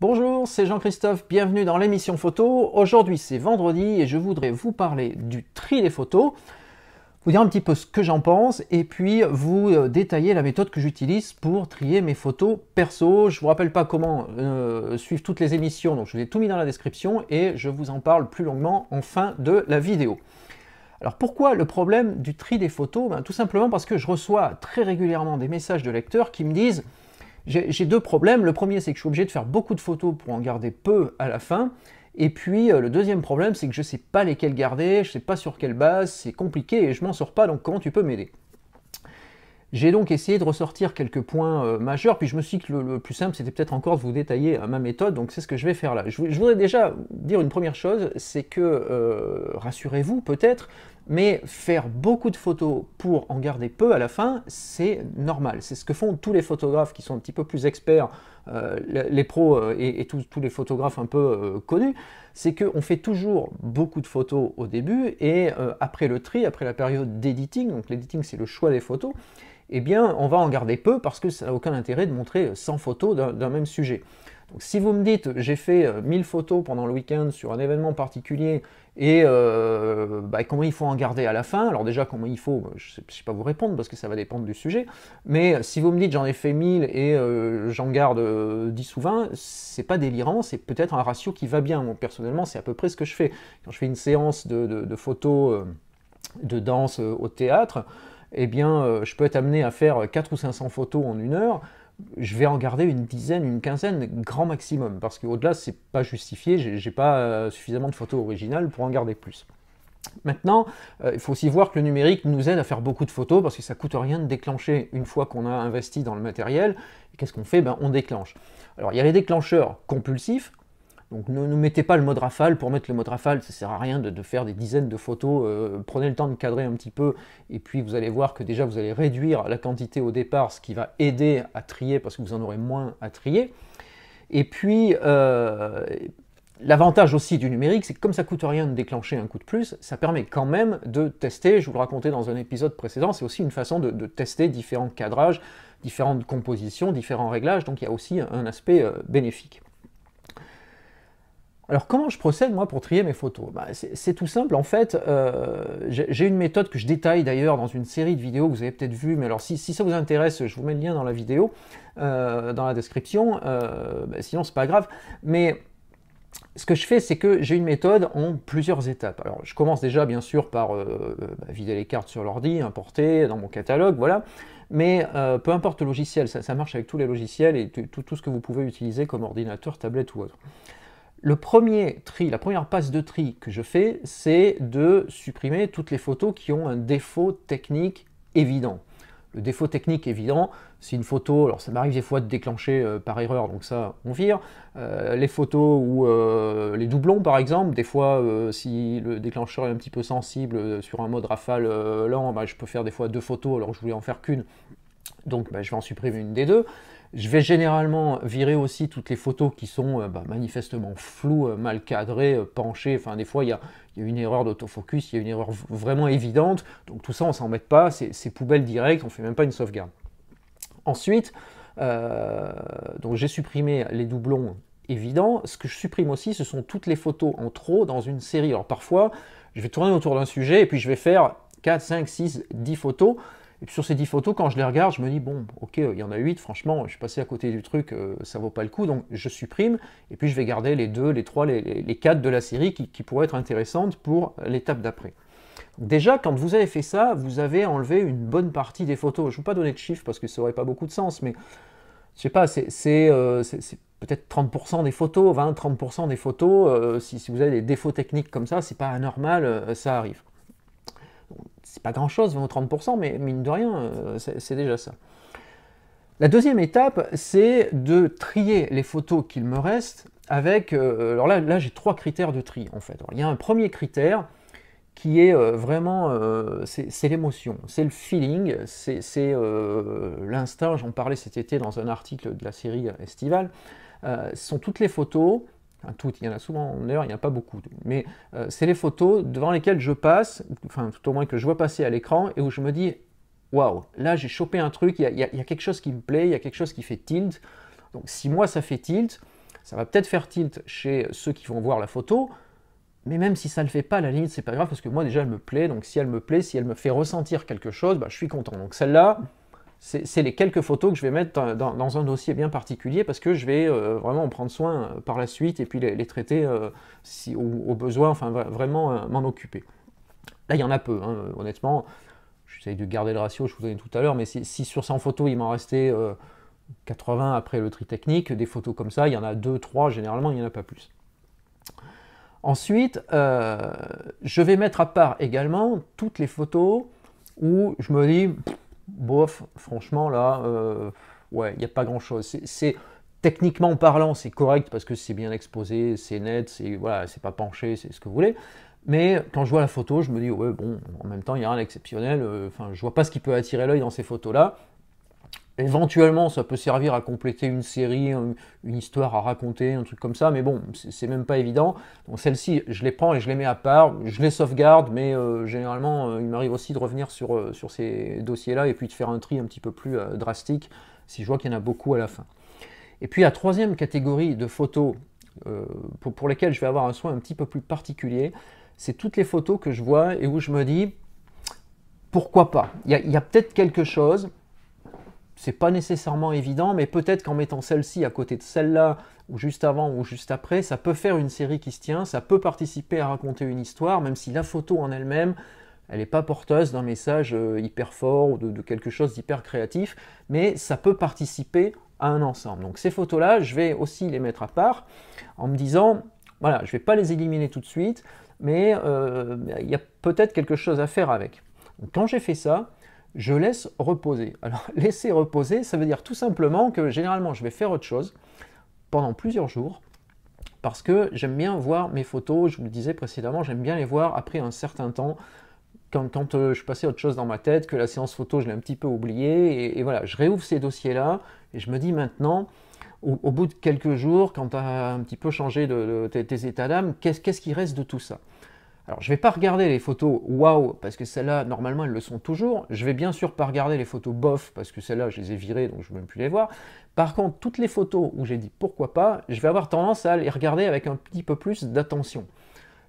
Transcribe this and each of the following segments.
Bonjour, c'est Jean-Christophe, bienvenue dans l'émission photo. Aujourd'hui c'est vendredi et je voudrais vous parler du tri des photos, vous dire un petit peu ce que j'en pense et puis vous euh, détailler la méthode que j'utilise pour trier mes photos perso. Je vous rappelle pas comment euh, suivre toutes les émissions, donc je vous ai tout mis dans la description et je vous en parle plus longuement en fin de la vidéo. Alors pourquoi le problème du tri des photos ben, Tout simplement parce que je reçois très régulièrement des messages de lecteurs qui me disent « j'ai deux problèmes. Le premier, c'est que je suis obligé de faire beaucoup de photos pour en garder peu à la fin. Et puis euh, le deuxième problème, c'est que je ne sais pas lesquels garder, je ne sais pas sur quelle base, c'est compliqué et je m'en sors pas, donc comment tu peux m'aider J'ai donc essayé de ressortir quelques points euh, majeurs, puis je me suis dit que le, plus simple, c'était peut-être encore de vous détailler euh, ma méthode, donc c'est ce que je vais faire là. je voudrais déjà dire une première chose, c'est que, rassurez-vous peut-être, mais faire beaucoup de photos pour en garder peu à la fin, c'est normal. C'est ce que font tous les photographes qui sont un petit peu plus experts, euh, les pros euh, et, tous, les photographes un peu euh, connus, c'est qu'on fait toujours beaucoup de photos au début et après le tri, après la période d'editing, donc l'editing c'est le choix des photos, eh bien on va en garder peu parce que ça n'a aucun intérêt de montrer 100 photos d'un même sujet. Donc, si vous me dites j'ai fait 1000 euh, photos pendant le week-end sur un événement particulier et euh, bah, comment il faut en garder à la fin, alors déjà comment il faut, bah, je ne sais, pas vous répondre parce que ça va dépendre du sujet, mais euh, si vous me dites j'en ai fait 1000 et j'en garde 10 ou 20, c'est pas délirant, c'est peut-être un ratio qui va bien. Moi personnellement c'est à peu près ce que je fais. Quand je fais une séance de, photos de danse au théâtre, eh bien je peux être amené à faire 4 ou 500 photos en une heure je vais en garder une dizaine, une quinzaine, grand maximum, parce qu'au-delà, ce n'est pas justifié, j'ai pas euh, suffisamment de photos originales pour en garder plus. Maintenant, euh, il faut aussi voir que le numérique nous aide à faire beaucoup de photos parce que ça coûte rien de déclencher une fois qu'on a investi dans le matériel. Qu'est-ce qu'on fait ben, On déclenche. Alors il y a les déclencheurs compulsifs, donc ne, mettez pas le mode rafale pour mettre le mode rafale, ça sert à rien de, faire des dizaines de photos, euh, prenez le temps de cadrer un petit peu et puis vous allez voir que déjà vous allez réduire la quantité au départ, ce qui va aider à trier parce que vous en aurez moins à trier. Et puis euh, l'avantage aussi du numérique, c'est que comme ça coûte rien de déclencher un coup de plus, ça permet quand même de tester, je vous le racontais dans un épisode précédent, c'est aussi une façon de, tester différents cadrages, différentes compositions, différents réglages, donc il y a aussi un aspect euh, bénéfique. Alors comment je procède moi pour trier mes photos bah, C'est tout simple en fait. Euh, j'ai une méthode que je détaille d'ailleurs dans une série de vidéos que vous avez peut-être vu, mais alors si, ça vous intéresse, je vous mets le lien dans la vidéo, euh, dans la description. Euh, bah, sinon c'est pas grave. Mais ce que je fais, c'est que j'ai une méthode en plusieurs étapes. Alors, je commence déjà, bien sûr, par bah, vider les cartes sur l'ordi, importer dans mon catalogue, voilà. Mais peu importe le logiciel, ça, marche avec tous les logiciels et tout, ce que vous pouvez utiliser comme ordinateur, tablette ou autre. Le premier tri, la première passe de tri que je fais, c'est de supprimer toutes les photos qui ont un défaut technique évident. Le défaut technique évident, c'est une photo, alors ça m'arrive des fois de déclencher euh, par erreur, donc ça on vire. Euh, les photos ou euh, les doublons par exemple, des fois si le déclencheur est un petit peu sensible sur un mode rafale lent, bah, je peux faire des fois deux photos alors je voulais en faire qu'une, donc bah, je vais en supprimer une des deux. Je vais généralement virer aussi toutes les photos qui sont euh, bah, manifestement floues, euh, mal cadrées, euh, penchées. Enfin, des fois, il y a, une erreur d'autofocus, il y a une erreur vraiment évidente. Donc tout ça, on s'en met pas. C'est poubelle directe, on fait même pas une sauvegarde. Ensuite, donc j'ai supprimé les doublons évidents. Ce que je supprime aussi, ce sont toutes les photos en trop dans une série. Alors parfois, je vais tourner autour d'un sujet et puis je vais faire 4, 5, 6, 10 photos. Et puis sur ces 10 photos, quand je les regarde, je me dis, bon, ok, il y en a 8, franchement, je suis passé à côté du truc, ça euh, ça vaut pas le coup, donc je supprime, et puis je vais garder les 2, les 3, les, quatre 4 de la série qui, pourraient être intéressantes pour l'étape d'après. Déjà, quand vous avez fait ça, vous avez enlevé une bonne partie des photos. Je ne veux pas donner de chiffres parce que ça n'aurait pas beaucoup de sens, mais je sais pas, c'est euh, peut-être 30% des photos, 20-30% des photos. Euh, si, vous avez des défauts techniques comme ça, c'est pas anormal, ça arrive pas grand chose, 20 ou 30%, mais mine de rien, euh, c'est déjà ça. La deuxième étape, c'est de trier les photos qu'il me reste avec. Euh, alors là, là j'ai trois critères de tri en fait. il y a un premier critère qui est euh, vraiment. c'est l'émotion, c'est le feeling, c'est l'instinct. J'en parlais cet été dans un article de la série estivale. ce sont toutes les photos enfin toutes, il y en a souvent, heure, il n'y en a pas beaucoup, mais euh, c'est les photos devant lesquelles je passe, enfin tout au moins que je vois passer à l'écran, et où je me dis, waouh, là j'ai chopé un truc, il y, a quelque chose qui me plaît, il y a quelque chose qui fait tilt. Donc si moi ça fait tilt, ça va peut-être faire tilt chez ceux qui vont voir la photo, mais même si ça ne le fait pas, la limite c'est pas grave, parce que moi déjà elle me plaît, donc si elle me plaît, si elle me fait ressentir quelque chose, bah, je suis content. Donc celle-là, c'est les quelques photos que je vais mettre dans, un dossier bien particulier parce que je vais euh, vraiment en prendre soin euh, par la suite et puis les, traiter euh, si, au, besoin, enfin vraiment m'en occuper. Là, il y en a peu, hein, honnêtement. J'essaye de garder le ratio, je vous dit tout à l'heure, mais si, sur 100 photos, il m'en restait 80 après le tri technique, des photos comme ça, il y en a 2, 3, généralement, il n'y en a pas plus. Ensuite, je vais mettre à part également toutes les photos où je me dis, bof, franchement, là, euh, ouais, il n'y a pas grand-chose. C'est techniquement parlant, c'est correct parce que c'est bien exposé, c'est net, c'est voilà, c'est pas penché, c'est ce que vous voulez. Mais quand je vois la photo, je me dis ouais bon, en même temps il n'y a rien d'exceptionnel. Euh, enfin, je vois pas ce qui peut attirer l'œil dans ces photos là. Éventuellement, ça peut servir à compléter une série, une histoire à raconter, un truc comme ça, mais bon, c'est même pas évident. Donc celle ci je les prends et je les mets à part, je les sauvegarde, mais euh, généralement, euh, il m'arrive aussi de revenir sur, euh, sur ces dossiers-là et puis de faire un tri un petit peu plus drastique si je vois qu'il y en a beaucoup à la fin. Et puis la troisième catégorie de photos pour, lesquelles je vais avoir un soin un petit peu plus particulier, c'est toutes les photos que je vois et où je me dis pourquoi pas. Il y a peut-être quelque chose c'est pas nécessairement évident, mais peut-être qu'en mettant celle-ci à côté de celle-là, ou juste avant ou juste après, ça peut faire une série qui se tient, ça peut participer à raconter une histoire, même si la photo en elle-même, elle n'est pas porteuse d'un message euh, hyper fort ou de, quelque chose d'hyper créatif, mais ça peut participer à un ensemble. Donc ces photos-là, je vais aussi les mettre à part en me disant, voilà, je ne vais pas les éliminer tout de suite, mais euh, il y a peut-être quelque chose à faire avec. quand j'ai fait ça, je laisse reposer. Alors laisser reposer, ça veut dire tout simplement que généralement je vais faire autre chose pendant plusieurs jours parce que j'aime bien voir mes photos, je vous le disais précédemment, j'aime bien les voir après un certain temps. Quand, euh, je passais autre chose dans ma tête, que la séance photo, je l'ai un petit peu oubliée, et, voilà, je réouvre ces dossiers-là, et je me dis maintenant, au, bout de quelques jours, quand tu as un petit peu changé de, tes, états d'âme, qu'est-ce qui reste de tout ça alors, je ne vais pas regarder les photos waouh, parce que celles-là, normalement, elles le sont toujours. Je vais bien sûr pas regarder les photos bof, parce que celles-là, je les ai virées, donc je ne peux même plus les voir. Par contre, toutes les photos où j'ai dit pourquoi pas, je vais avoir tendance à les regarder avec un petit peu plus d'attention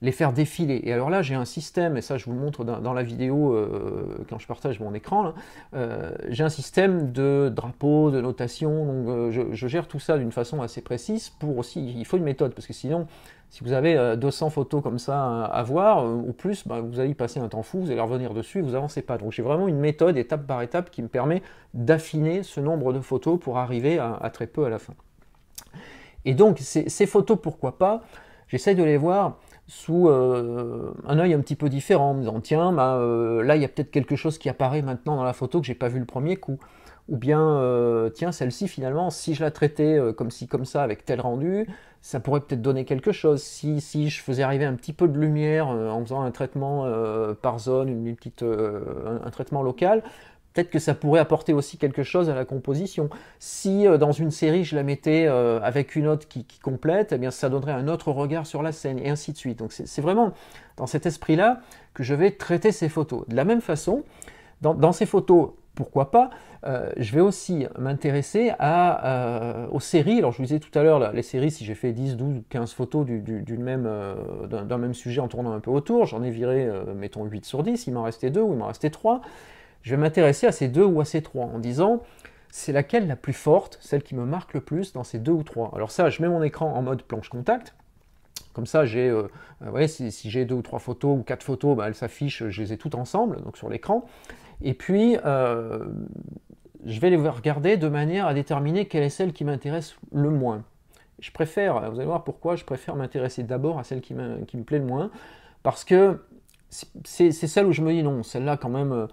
les faire défiler. Et alors là, j'ai un système, et ça je vous le montre dans, la vidéo euh, quand je partage mon écran, euh, j'ai un système de drapeaux, de notation, donc euh, je, gère tout ça d'une façon assez précise pour aussi, il faut une méthode, parce que sinon, si vous avez 200 photos comme ça à voir, ou plus, ben, vous allez y passer un temps fou, vous allez revenir dessus, vous avancez pas. Donc j'ai vraiment une méthode étape par étape qui me permet d'affiner ce nombre de photos pour arriver à, très peu à la fin. Et donc ces, ces photos, pourquoi pas, j'essaie de les voir sous euh, un œil un petit peu différent, en me disant tiens, bah, euh, là il y a peut-être quelque chose qui apparaît maintenant dans la photo que j'ai pas vu le premier coup, ou bien euh, tiens celle-ci finalement si je la traitais comme ci comme ça avec tel rendu, ça pourrait peut-être donner quelque chose. Si, je faisais arriver un petit peu de lumière en faisant un traitement par zone, une, petite, un, traitement local, Peut-être que ça pourrait apporter aussi quelque chose à la composition. Si euh, dans une série je la mettais euh, avec une autre qui, complète, eh bien ça donnerait un autre regard sur la scène et ainsi de suite. Donc c'est vraiment dans cet esprit-là que je vais traiter ces photos. De la même façon, dans, ces photos, pourquoi pas, euh, je vais aussi m'intéresser à, aux séries. Alors je vous disais tout à l'heure, les séries, si j'ai fait 10, 12, 15 photos d'un du, même, même, sujet en tournant un peu autour, j'en ai viré, mettons, 8 sur 10, il m'en restait 2 ou il m'en restait 3 je vais m'intéresser à ces deux ou à ces trois en disant c'est laquelle la plus forte, celle qui me marque le plus dans ces deux ou trois. Alors ça, je mets mon écran en mode planche contact. Comme ça, j'ai, euh, euh, ouais, si, j'ai deux ou trois photos ou quatre photos, bah, elles s'affichent, je les ai toutes ensemble, donc sur l'écran. Et puis, euh, je vais les regarder de manière à déterminer quelle est celle qui m'intéresse le moins. Je préfère, vous allez voir pourquoi, je préfère m'intéresser d'abord à celle qui, qui me plaît le moins, parce que c'est celle où je me dis non, celle-là quand même,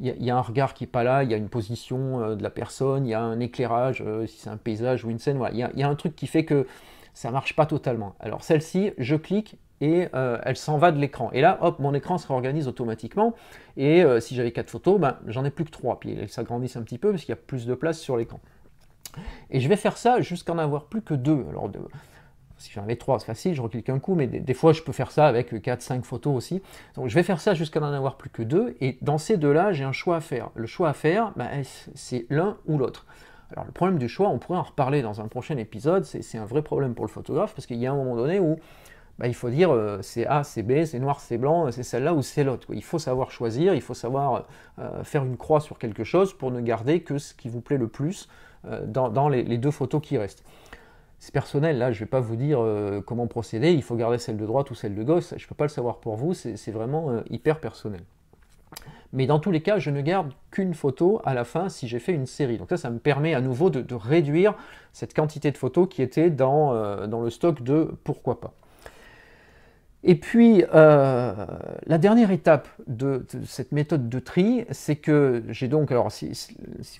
il y, a un regard qui n'est pas là, il y a une position euh, de la personne, il y a un éclairage, euh, si c'est un paysage ou une scène, voilà, il y, a un truc qui fait que ça ne marche pas totalement. Alors celle-ci, je clique et euh, elle s'en va de l'écran. Et là, hop, mon écran se réorganise automatiquement. Et si j'avais quatre photos, ben, j'en ai plus que trois. Puis elles s'agrandissent un petit peu parce qu'il y a plus de place sur l'écran. Et je vais faire ça jusqu'à en avoir plus que deux. Alors, si je fais trois, c'est facile, je reclique un coup, mais des, fois je peux faire ça avec 4, 5 photos aussi. Donc je vais faire ça jusqu'à n'en avoir plus que deux, et dans ces deux-là, j'ai un choix à faire. Le choix à faire, ben, c'est l'un ou l'autre. Alors le problème du choix, on pourrait en reparler dans un prochain épisode, c'est un vrai problème pour le photographe, parce qu'il y a un moment donné où ben, il faut dire euh, c'est A, c'est B, c'est noir, c'est blanc, c'est celle-là ou c'est l'autre. Il faut savoir choisir, il faut savoir euh, faire une croix sur quelque chose pour ne garder que ce qui vous plaît le plus euh, dans, les deux photos qui restent c'est personnel, là, je ne vais pas vous dire euh, comment procéder, il faut garder celle de droite ou celle de gauche, je ne peux pas le savoir pour vous, c'est vraiment euh, hyper personnel. Mais dans tous les cas, je ne garde qu'une photo à la fin si j'ai fait une série. Donc ça, ça me permet à nouveau de, réduire cette quantité de photos qui était dans, euh, dans le stock de pourquoi pas. Et puis, euh, la dernière étape de, cette méthode de tri, c'est que j'ai donc, alors si,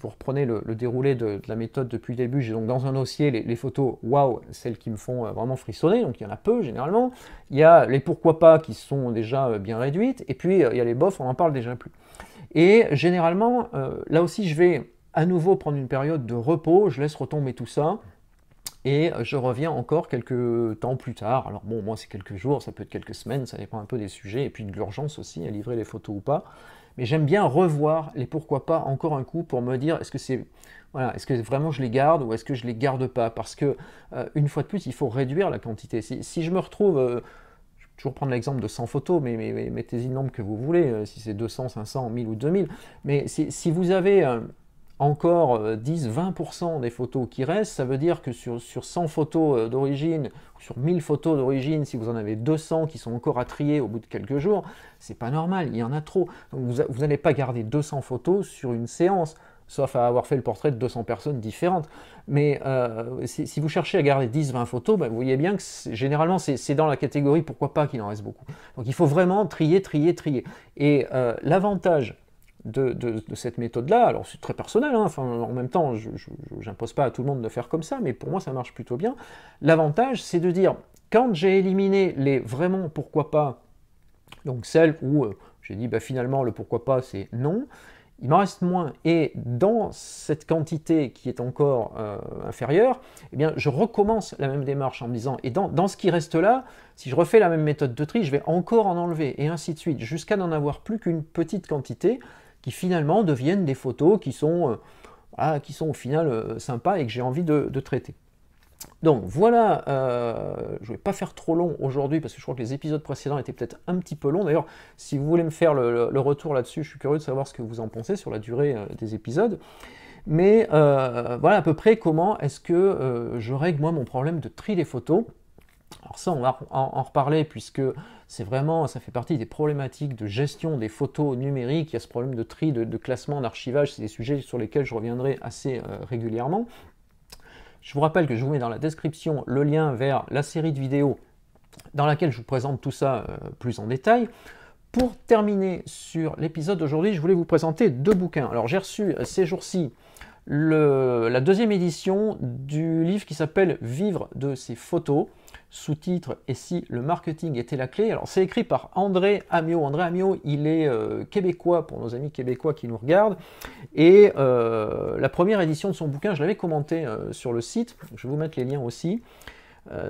vous reprenez le, déroulé de, la méthode depuis le début, j'ai donc dans un dossier les, photos, waouh, celles qui me font euh, vraiment frissonner, donc il y en a peu généralement. Il y a les pourquoi pas qui sont déjà euh, bien réduites, et puis il y a les bofs, on n'en parle déjà plus. Et généralement, là aussi, je vais à nouveau prendre une période de repos, je laisse retomber tout ça. Et euh, je reviens encore quelques temps plus tard. Alors bon, moi c'est quelques jours, ça peut être quelques semaines, ça dépend un peu des sujets, et puis de l'urgence aussi, à livrer les photos ou pas. Mais j'aime bien revoir les pourquoi pas encore un coup pour me dire est-ce que c'est voilà, est-ce que vraiment je les garde ou est-ce que je les garde pas Parce que euh, une fois de plus, il faut réduire la quantité. Si, je me retrouve euh, vais toujours prendre l'exemple de 100 photos, mais, mettez-y le nombre que vous voulez, si c'est 200, 500, 1000 ou 2000. Mais si, si vous avez encore 10-20% euh, des photos qui restent, ça veut dire que sur, 100 photos euh, d'origine, sur 1000 photos d'origine, si vous en avez 200 qui sont encore à trier au bout de quelques jours, c'est pas normal, il y en a trop. vous n'allez pas garder 200 photos sur une séance, sauf à avoir fait le portrait de 200 personnes différentes. Mais euh, si, vous cherchez à garder 10-20 photos, bah, vous voyez bien que généralement c'est dans la catégorie pourquoi pas qu'il en reste beaucoup. Donc il faut vraiment trier, trier, trier. Et l'avantage de, cette méthode-là. Alors c'est très personnel, hein. en même temps, je n'impose pas à tout le monde de faire comme ça, mais pour moi ça marche plutôt bien. L'avantage, c'est de dire, quand j'ai éliminé les vraiment pourquoi pas, donc celles où euh, j'ai dit bah, finalement le pourquoi pas c'est non, il m'en reste moins. Et dans cette quantité qui est encore euh, inférieure, eh bien, je recommence la même démarche en me disant, et dans, ce qui reste là, si je refais la même méthode de tri, je vais encore en enlever, et ainsi de suite, jusqu'à n'en avoir plus qu'une petite quantité qui finalement deviennent des photos qui sont, euh, ah, qui sont au final euh, sympas et que j'ai envie de, traiter. Donc voilà, euh, je ne vais pas faire trop long aujourd'hui parce que je crois que les épisodes précédents étaient peut-être un petit peu longs. D'ailleurs, si vous voulez me faire le, le retour là-dessus, je suis curieux de savoir ce que vous en pensez sur la durée des épisodes. Mais voilà à peu près comment est-ce que je règle moi mon problème de tri des photos. Alors ça, on va en, reparler puisque c'est vraiment, ça fait partie des problématiques de gestion des photos numériques. Il y a ce problème de tri, de, classement, d'archivage. C'est des sujets sur lesquels je reviendrai assez euh, régulièrement. Je vous rappelle que je vous mets dans la description le lien vers la série de vidéos dans laquelle je vous présente tout ça euh, plus en détail. Pour terminer sur l'épisode d'aujourd'hui, je voulais vous présenter deux bouquins. Alors j'ai reçu euh, ces jours-ci la deuxième édition du livre qui s'appelle Vivre de ses photos, sous-titre Et si le marketing était la clé Alors c'est écrit par André Amiot. André Amiot, il est euh, québécois pour nos amis québécois qui nous regardent. Et euh, la première édition de son bouquin, je l'avais commenté euh, sur le site, je vais vous mettre les liens aussi.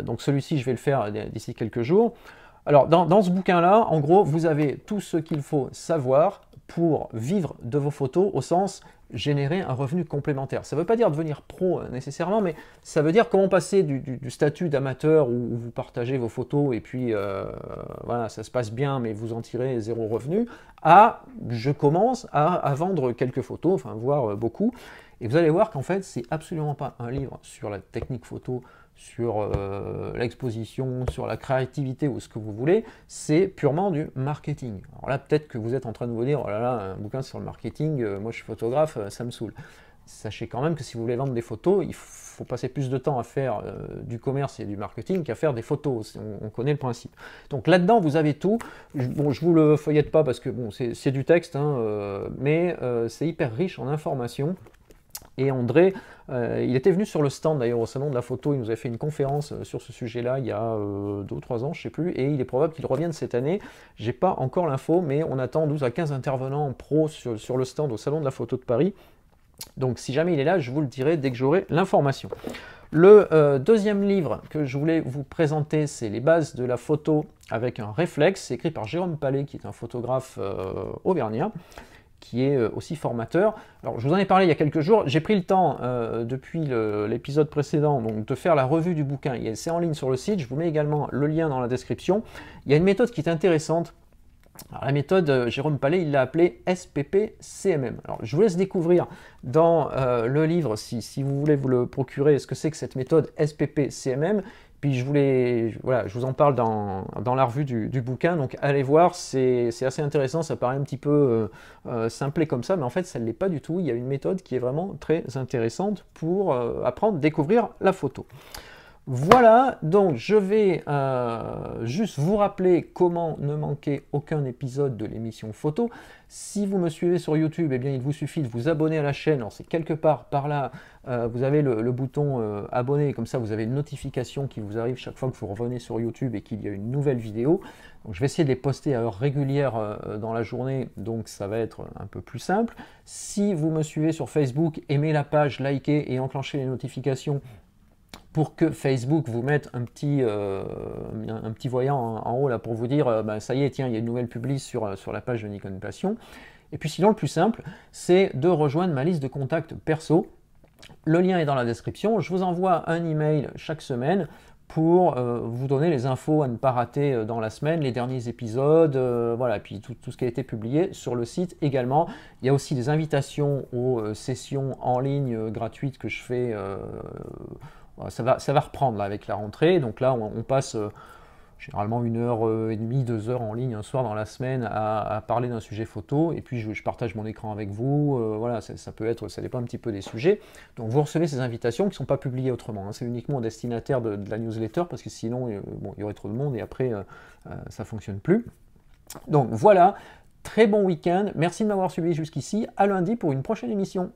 donc celui-ci, je vais le faire d'ici quelques jours. Alors dans ce bouquin-là, en gros, vous avez tout ce qu'il faut savoir pour vivre de vos photos au sens générer un revenu complémentaire. Ça ne veut pas dire devenir pro euh, nécessairement, mais ça veut dire comment passer du, statut d'amateur où, vous partagez vos photos et puis euh, voilà, ça se passe bien, mais vous en tirez zéro revenu, à je commence à, vendre quelques photos, enfin voire euh, beaucoup. Et vous allez voir qu'en fait, c'est absolument pas un livre sur la technique photo sur euh, l'exposition, sur la créativité ou ce que vous voulez, c'est purement du marketing. Alors là, peut-être que vous êtes en train de vous dire, oh là là, un bouquin sur le marketing, euh, moi je suis photographe, euh, ça me saoule. Sachez quand même que si vous voulez vendre des photos, il faut passer plus de temps à faire du commerce et du marketing qu'à faire des photos. On, connaît le principe. Donc là-dedans, vous avez tout. bon, je vous le feuillette pas parce que bon, c'est du texte, hein, mais c'est hyper riche en informations. Et André, euh, il était venu sur le stand d'ailleurs au salon de la photo, il nous avait fait une conférence euh, sur ce sujet-là il y a euh, deux ou trois ans, je ne sais plus, et il est probable qu'il revienne cette année. je n'ai pas encore l'info, mais on attend 12 à 15 intervenants pro sur, le stand au salon de la photo de Paris. Donc si jamais il est là, je vous le dirai dès que j'aurai l'information. Le euh, deuxième livre que je voulais vous présenter, c'est Les bases de la photo avec un réflexe, écrit par Jérôme Palais, qui est un photographe auvergnat qui est euh, aussi formateur. Alors, je vous en ai parlé il y a quelques jours. J'ai pris le temps, euh, depuis l'épisode précédent, donc, de faire la revue du bouquin. C'est en ligne sur le site. Je vous mets également le lien dans la description. Il y a une méthode qui est intéressante. la méthode, euh, Jérôme Palais, il l'a appelée SPP-CMM. Alors, je vous laisse découvrir dans le livre, si, si, vous voulez vous le procurer, ce que c'est que cette méthode SPP-CMM. Puis je voulais, voilà, je vous en parle dans, la revue du, bouquin, donc allez voir, c'est assez intéressant, ça paraît un petit peu euh, euh, simplé comme ça, mais en fait ça ne l'est pas du tout, il y a une méthode qui est vraiment très intéressante pour euh, apprendre, découvrir la photo. Voilà, donc je vais euh, juste vous rappeler comment ne manquer aucun épisode de l'émission photo. Si vous me suivez sur YouTube, eh bien, il vous suffit de vous abonner à la chaîne. C'est quelque part par là, euh, vous avez le, bouton euh, abonner, comme ça vous avez une notification qui vous arrive chaque fois que vous revenez sur YouTube et qu'il y a une nouvelle vidéo. je vais essayer de les poster à heure régulière dans la journée, donc ça va être un peu plus simple. Si vous me suivez sur Facebook, aimez la page, likez et enclenchez les notifications, pour que Facebook vous mette un petit, euh, un petit voyant en, haut là pour vous dire euh, ben, ça y est, tiens, il y a une nouvelle publique euh, sur, la page de Nikon Passion. Et puis sinon, le plus simple, c'est de rejoindre ma liste de contacts perso. Le lien est dans la description. Je vous envoie un email chaque semaine pour vous donner les infos à ne pas rater dans la semaine, les derniers épisodes, voilà, puis tout, ce qui a été publié sur le site également. Il y a aussi des invitations aux sessions en ligne gratuites que je fais ça va, reprendre avec la rentrée. Donc là, on, passe euh, généralement une heure euh, et demie, deux heures en ligne un soir dans la semaine à, parler d'un sujet photo. Et puis je, partage mon écran avec vous. Euh, voilà, ça, peut être, ça dépend un petit peu des sujets. Donc vous recevez ces invitations qui ne sont pas publiées autrement. Hein. C'est uniquement au destinataire de, la newsletter parce que sinon, il y aurait trop de monde et après, ça ne fonctionne plus. Donc voilà, très bon week-end. Merci de m'avoir suivi jusqu'ici. À lundi pour une prochaine émission.